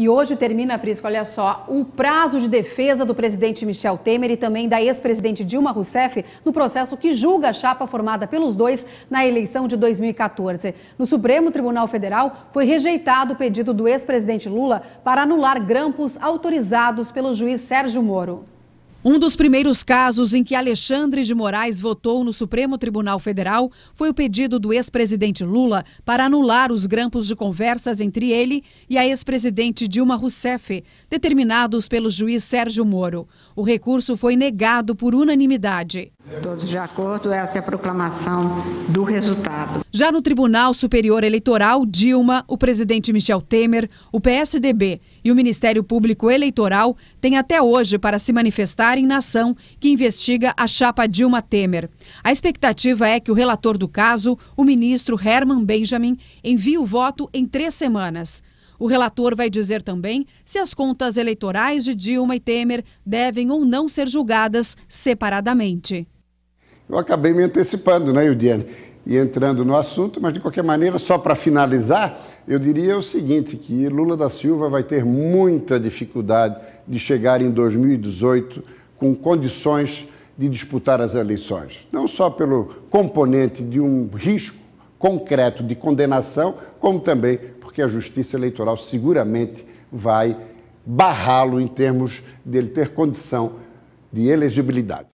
E hoje termina, Prisco, olha só, o prazo de defesa do presidente Michel Temer e também da ex-presidente Dilma Rousseff no processo que julga a chapa formada pelos dois na eleição de 2014. No Supremo Tribunal Federal, foi rejeitado o pedido do ex-presidente Lula para anular grampos autorizados pelo juiz Sérgio Moro. Um dos primeiros casos em que Alexandre de Moraes votou no Supremo Tribunal Federal foi o pedido do ex-presidente Lula para anular os grampos de conversas entre ele e a ex-presidente Dilma Rousseff, determinados pelo juiz Sérgio Moro. O recurso foi negado por unanimidade. Todos de acordo, essa é a proclamação do resultado. Já no Tribunal Superior Eleitoral, Dilma, o presidente Michel Temer, o PSDB e o Ministério Público Eleitoral têm até hoje para se manifestarem na ação que investiga a chapa Dilma Temer. A expectativa é que o relator do caso, o ministro Herman Benjamin, envie o voto em três semanas. O relator vai dizer também se as contas eleitorais de Dilma e Temer devem ou não ser julgadas separadamente eu acabei me antecipando, né, Eudiane? E entrando no assunto, mas de qualquer maneira, só para finalizar, eu diria o seguinte, que Lula da Silva vai ter muita dificuldade de chegar em 2018 com condições de disputar as eleições. Não só pelo componente de um risco concreto de condenação, como também porque a justiça eleitoral seguramente vai barrá-lo em termos dele ter condição de elegibilidade.